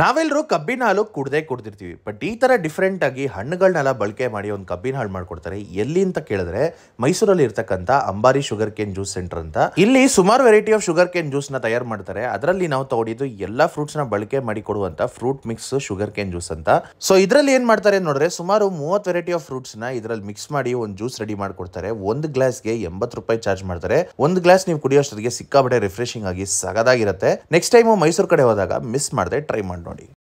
ನಾವೆಲ್ಲರೂ ಕಬ್ಬಿನ ಹಾಲು ಕುಡ್ದೇ ಕುಡ್ದಿರ್ತೀವಿ ಬಟ್ ಈ ಥರ ಡಿಫ್ರೆಂಟಾಗಿ ಹಣ್ಣುಗಳನ್ನೆಲ್ಲ ಬಳಕೆ ಮಾಡಿ ಒಂದು ಕಬ್ಬಿನ ಹಾಲು ಮಾಡ್ಕೊಡ್ತಾರೆ ಎಲ್ಲಿ ಅಂತ ಕೇಳಿದ್ರೆ ಮೈಸೂರಲ್ಲಿ ಇರ್ತಕ್ಕಂಥ ಅಂಬಾರಿ ಶುಗರ್ ಕೇನ್ ಜ್ಯೂಸ್ ಸೆಂಟರ್ ಅಂತ ಇಲ್ಲಿ ಸುಮಾರು ವೆರೈಟಿ ಆಫ್ ಶುಗರ್ ಕೇನ್ ಜ್ಯೂಸ್ನ ತಯಾರು ಮಾಡ್ತಾರೆ ಅದರಲ್ಲಿ ನಾವು ತಗೊಂಡಿದ್ದು ಎಲ್ಲ ಫ್ರೂಟ್ಸ್ನ ಬಳಕೆ ಮಾಡಿ ಕೊಡುವಂಥ fruit mix sugar cane juice ಅಂತ ಸೊ ಇದರಲ್ಲಿ ಏನು ಮಾಡ್ತಾರೆ ನೋಡಿದ್ರೆ ಸುಮಾರು ಮೂವತ್ತು ವೆರೈಟಿ ಆಫ್ ಫ್ರೂಟ್ಸ್ನ ಇದರಲ್ಲಿ ಮಿಕ್ಸ್ ಮಾಡಿ ಒಂದು ಜ್ಯೂಸ್ ರೆಡಿ ಮಾಡಿಕೊಡ್ತಾರೆ ಒಂದು ಗ್ಲಾಸ್ಗೆ ಎಂಬತ್ತು ರೂಪಾಯಿ ಚಾರ್ಜ್ ಮಾಡ್ತಾರೆ ಒಂದು ಗ್ಲಾಸ್ ನೀವು ಕುಡಿಯೋಷ್ಟೊತ್ತಿಗೆ ಸಿಕ್ಕಾಬಡೆ ರಿಫ್ರೆಶಿಂಗ್ ಆಗಿ ಸಗದಾಗಿರುತ್ತೆ ನೆಕ್ಸ್ಟ್ ಟೈಮು ಮೈಸೂರು ಕಡೆ ಹೋದಾಗ ಮಿಸ್ ಮಾಡಿದೆ ಟ್ರೈ ಮಾಡಿ and